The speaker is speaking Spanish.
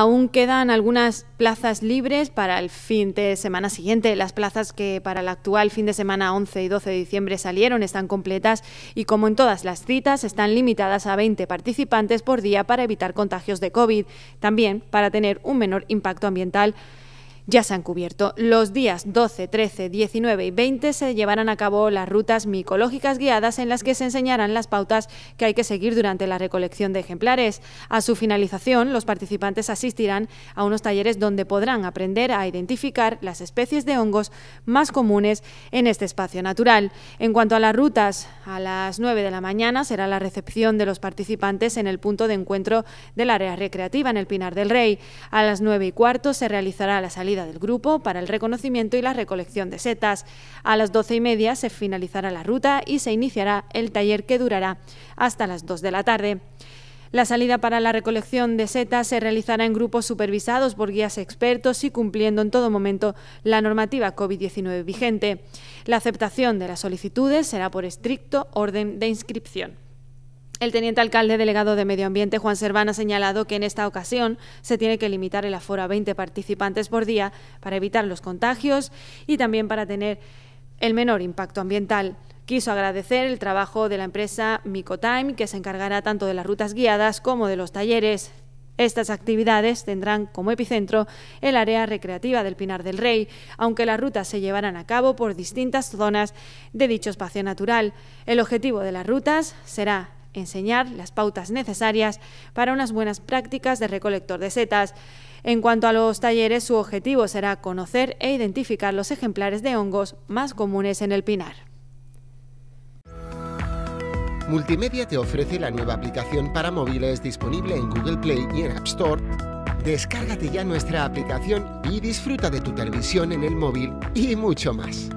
Aún quedan algunas plazas libres para el fin de semana siguiente. Las plazas que para el actual fin de semana 11 y 12 de diciembre salieron están completas y como en todas las citas están limitadas a 20 participantes por día para evitar contagios de COVID, también para tener un menor impacto ambiental ya se han cubierto. Los días 12, 13, 19 y 20 se llevarán a cabo las rutas micológicas guiadas en las que se enseñarán las pautas que hay que seguir durante la recolección de ejemplares. A su finalización, los participantes asistirán a unos talleres donde podrán aprender a identificar las especies de hongos más comunes en este espacio natural. En cuanto a las rutas, a las 9 de la mañana será la recepción de los participantes en el punto de encuentro del área recreativa en el Pinar del Rey. A las 9 y cuarto se realizará la salida del grupo para el reconocimiento y la recolección de setas. A las doce y media se finalizará la ruta y se iniciará el taller que durará hasta las dos de la tarde. La salida para la recolección de setas se realizará en grupos supervisados por guías expertos y cumpliendo en todo momento la normativa COVID-19 vigente. La aceptación de las solicitudes será por estricto orden de inscripción. El teniente alcalde delegado de Medio Ambiente, Juan Serván, ha señalado que en esta ocasión se tiene que limitar el aforo a 20 participantes por día para evitar los contagios y también para tener el menor impacto ambiental. Quiso agradecer el trabajo de la empresa Micotime, que se encargará tanto de las rutas guiadas como de los talleres. Estas actividades tendrán como epicentro el área recreativa del Pinar del Rey, aunque las rutas se llevarán a cabo por distintas zonas de dicho espacio natural. El objetivo de las rutas será enseñar las pautas necesarias para unas buenas prácticas de recolector de setas. En cuanto a los talleres, su objetivo será conocer e identificar los ejemplares de hongos más comunes en el pinar. Multimedia te ofrece la nueva aplicación para móviles disponible en Google Play y en App Store. Descárgate ya nuestra aplicación y disfruta de tu televisión en el móvil y mucho más.